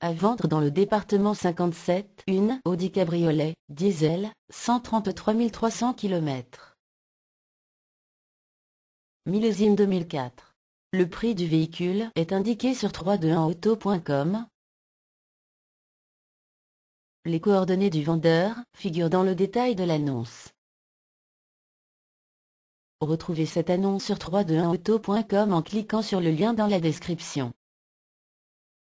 À vendre dans le département 57, une Audi Cabriolet, diesel, 133 300 km. Millésime 2004. Le prix du véhicule est indiqué sur 321auto.com. Les coordonnées du vendeur figurent dans le détail de l'annonce. Retrouvez cette annonce sur 321auto.com en cliquant sur le lien dans la description.